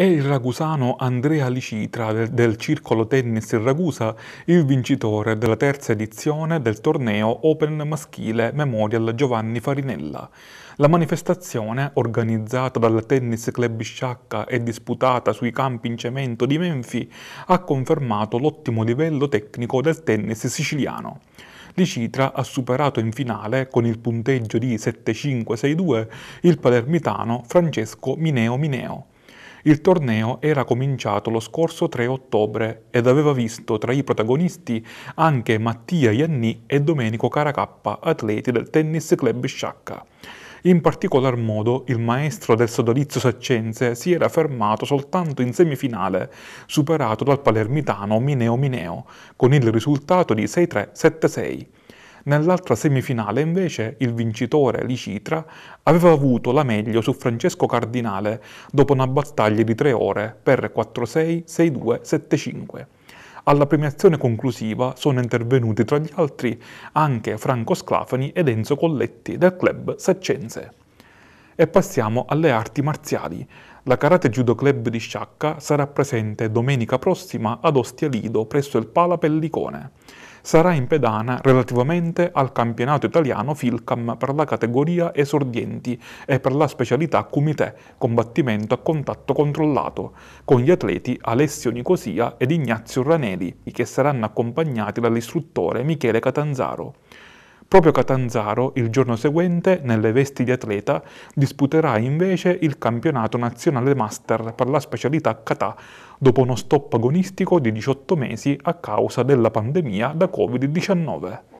È il ragusano Andrea Licitra del, del Circolo Tennis Ragusa il vincitore della terza edizione del torneo Open Maschile Memorial Giovanni Farinella. La manifestazione, organizzata dal Tennis Club Sciacca e disputata sui campi in cemento di Menfi, ha confermato l'ottimo livello tecnico del tennis siciliano. Licitra ha superato in finale con il punteggio di 7-5-6-2 il palermitano Francesco Mineo Mineo. Il torneo era cominciato lo scorso 3 ottobre ed aveva visto tra i protagonisti anche Mattia Ianni e Domenico Caracappa, atleti del Tennis Club Sciacca. In particolar modo il maestro del sodalizio saccense si era fermato soltanto in semifinale, superato dal palermitano Mineo Mineo, con il risultato di 6-3-7-6. Nell'altra semifinale invece il vincitore, Licitra, aveva avuto la meglio su Francesco Cardinale dopo una battaglia di tre ore per 4-6, 6-2, 7-5. Alla premiazione conclusiva sono intervenuti tra gli altri anche Franco Sclafani ed Enzo Colletti del club saccense. E passiamo alle arti marziali. La Karate Judo Club di Sciacca sarà presente domenica prossima ad Ostia Lido presso il Pala Pellicone sarà in pedana relativamente al campionato italiano Filcam per la categoria esordienti e per la specialità Cumitè, combattimento a contatto controllato, con gli atleti Alessio Nicosia ed Ignazio Ranelli, che saranno accompagnati dall'istruttore Michele Catanzaro. Proprio Catanzaro, il giorno seguente, nelle vesti di atleta, disputerà invece il campionato nazionale master per la specialità Catà, dopo uno stop agonistico di 18 mesi a causa della pandemia da Covid-19.